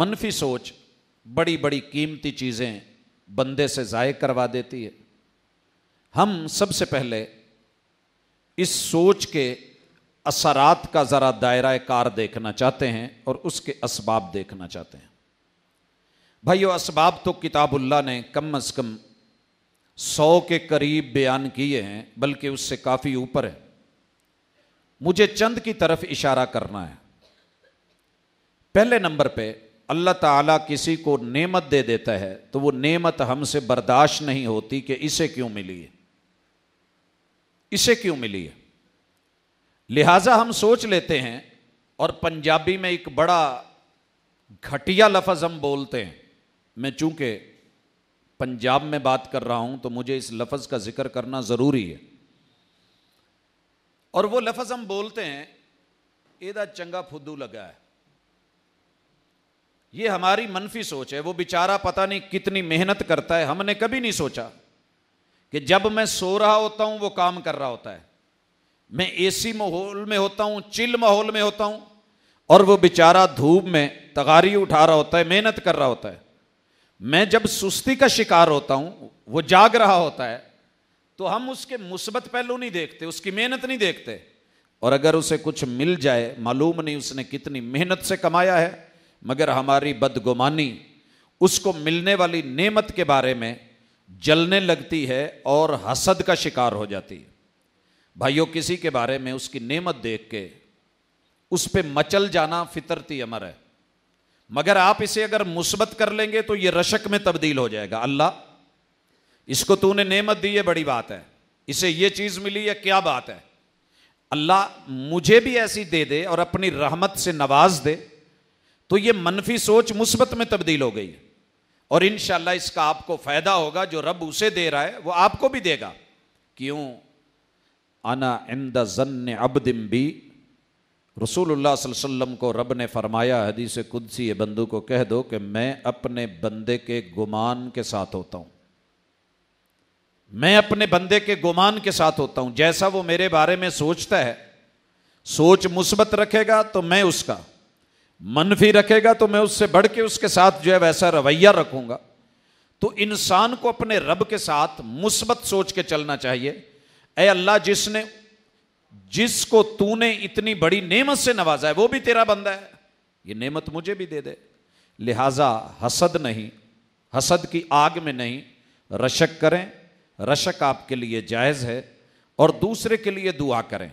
منفی سوچ بڑی بڑی قیمتی چیزیں بندے سے ضائع کروا دیتی ہے ہم سب سے پہلے اس سوچ کے اثرات کا ذرا دائرۂ کار دیکھنا چاہتے ہیں اور اس کے اسباب دیکھنا چاہتے ہیں بھائیو اسباب تو کتاب اللہ نے کم از کم سو کے قریب بیان کیے ہیں بلکہ اس سے کافی اوپر ہے مجھے چند کی طرف اشارہ کرنا ہے پہلے نمبر پہ اللہ تعالیٰ کسی کو نعمت دے دیتا ہے تو وہ نعمت ہم سے برداشت نہیں ہوتی کہ اسے کیوں ملی ہے اسے کیوں ملی ہے لہٰذا ہم سوچ لیتے ہیں اور پنجابی میں ایک بڑا گھٹیا لفظ ہم بولتے ہیں میں چونکہ پنجاب میں بات کر رہا ہوں تو مجھے اس لفظ کا ذکر کرنا ضروری ہے اور وہ لفظ ہم بولتے ہیں یہ چنگا پھدو لگا ہے یہ ہماری منفی سوچ ہے وہ بیچارہ پتا نہیں کتنی محنت کرتا ہے ہم نے کبھی نہیں سوچا کہ جب میں سو رہا ہوتا ہوں وہ کام کر رہا ہوتا ہے میں اے سی ماحول میں ہوتا ہوں چل ماحول میں ہوتا ہوں اور وہ بیچارہ دھوپ میں تگاری اٹھا رہا ہوتا ہے محنت کر رہا ہوتا ہے میں جب سستی کا شکار ہوتا ہوں وہ جاگ رہا ہوتا ہے تو ہم اس کے مثبت پہلو نہیں دیکھتے اس کی محنت نہیں دیکھتے اور اگر اسے کچھ مل جائے معلوم نہیں اس نے کتنی محنت سے کمایا ہے مگر ہماری بدگمانی اس کو ملنے والی نعمت کے بارے میں جلنے لگتی ہے اور حسد کا شکار ہو جاتی ہے بھائیوں کسی کے بارے میں اس کی نعمت دیکھ کے اس پہ مچل جانا فطرتی امر ہے مگر آپ اسے اگر مثبت کر لیں گے تو یہ رشک میں تبدیل ہو جائے گا اللہ اس کو تو نے نعمت دی ہے بڑی بات ہے اسے یہ چیز ملی ہے کیا بات ہے اللہ مجھے بھی ایسی دے دے اور اپنی رحمت سے نواز دے تو یہ منفی سوچ مثبت میں تبدیل ہو گئی اور انشاءاللہ اس کا آپ کو فائدہ ہوگا جو رب اسے دے رہا ہے وہ آپ کو بھی دے گا کیوں انا عند بی رسول اللہ صلی اللہ علیہ وسلم کو رب نے فرمایا حدیث قدسی یہ بندو کو کہہ دو کہ میں اپنے بندے کے گمان کے ساتھ ہوتا ہوں میں اپنے بندے کے گمان کے ساتھ ہوتا ہوں جیسا وہ میرے بارے میں سوچتا ہے سوچ مثبت رکھے گا تو میں اس کا منفی رکھے گا تو میں اس سے بڑھ کے اس کے ساتھ جو ہے ویسا رویہ رکھوں گا تو انسان کو اپنے رب کے ساتھ مثبت سوچ کے چلنا چاہیے اے اللہ جس نے جس کو تو نے اتنی بڑی نعمت سے نوازا ہے وہ بھی تیرا بندہ ہے یہ نعمت مجھے بھی دے دے لہذا حسد نہیں حسد کی آگ میں نہیں رشک کریں رشک آپ کے لیے جائز ہے اور دوسرے کے لیے دعا کریں